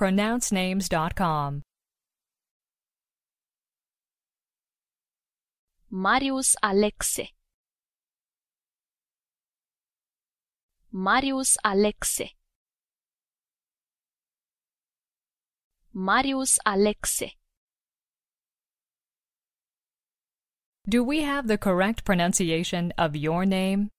pronouncenames.com. Marius Alexe Marius Alexe Marius Alexe Do we have the correct pronunciation of your name?